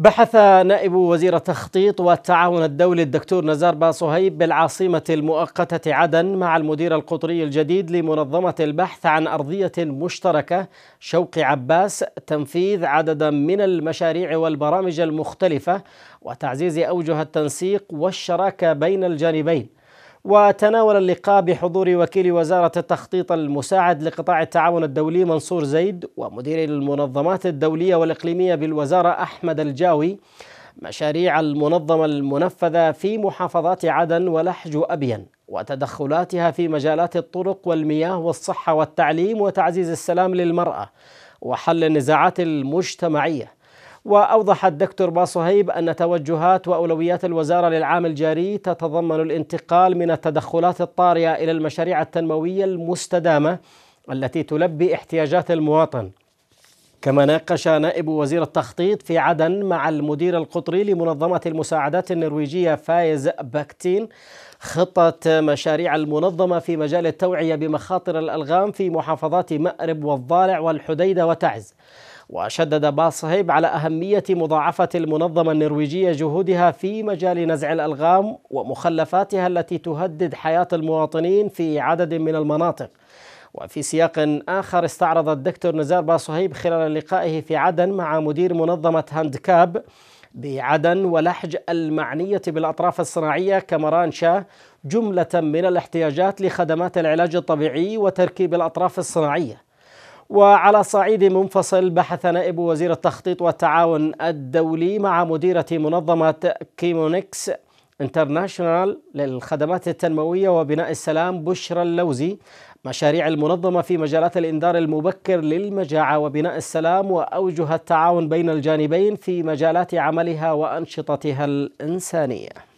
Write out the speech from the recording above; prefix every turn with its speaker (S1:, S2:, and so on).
S1: بحث نائب وزير التخطيط والتعاون الدولي الدكتور نزار باصهيب بالعاصمة المؤقتة عدن مع المدير القطري الجديد لمنظمة البحث عن أرضية مشتركة شوق عباس تنفيذ عددا من المشاريع والبرامج المختلفة وتعزيز أوجه التنسيق والشراكة بين الجانبين وتناول اللقاء بحضور وكيل وزارة التخطيط المساعد لقطاع التعاون الدولي منصور زيد ومدير المنظمات الدولية والإقليمية بالوزارة أحمد الجاوي مشاريع المنظمة المنفذة في محافظات عدن ولحج أبين وتدخلاتها في مجالات الطرق والمياه والصحة والتعليم وتعزيز السلام للمرأة وحل النزاعات المجتمعيه وأوضح الدكتور باصهيب أن توجهات وأولويات الوزارة للعام الجاري تتضمن الانتقال من التدخلات الطارئة إلى المشاريع التنموية المستدامة التي تلبي احتياجات المواطن كما ناقش نائب وزير التخطيط في عدن مع المدير القطري لمنظمة المساعدات النرويجية فايز باكتين خطة مشاريع المنظمة في مجال التوعية بمخاطر الألغام في محافظات مأرب والضالع والحديدة وتعز وشدد باص صهيب على أهمية مضاعفة المنظمة النرويجية جهودها في مجال نزع الألغام ومخلفاتها التي تهدد حياة المواطنين في عدد من المناطق وفي سياق آخر استعرض الدكتور نزار باص صهيب خلال لقائه في عدن مع مدير منظمة هاندكاب بعدن ولحج المعنية بالأطراف الصناعية كمران شاه جملة من الاحتياجات لخدمات العلاج الطبيعي وتركيب الأطراف الصناعية وعلى صعيد منفصل بحث نائب وزير التخطيط والتعاون الدولي مع مديرة منظمة كيمونكس انترناشونال للخدمات التنموية وبناء السلام بشرى اللوزي مشاريع المنظمة في مجالات الإنذار المبكر للمجاعة وبناء السلام وأوجه التعاون بين الجانبين في مجالات عملها وأنشطتها الإنسانية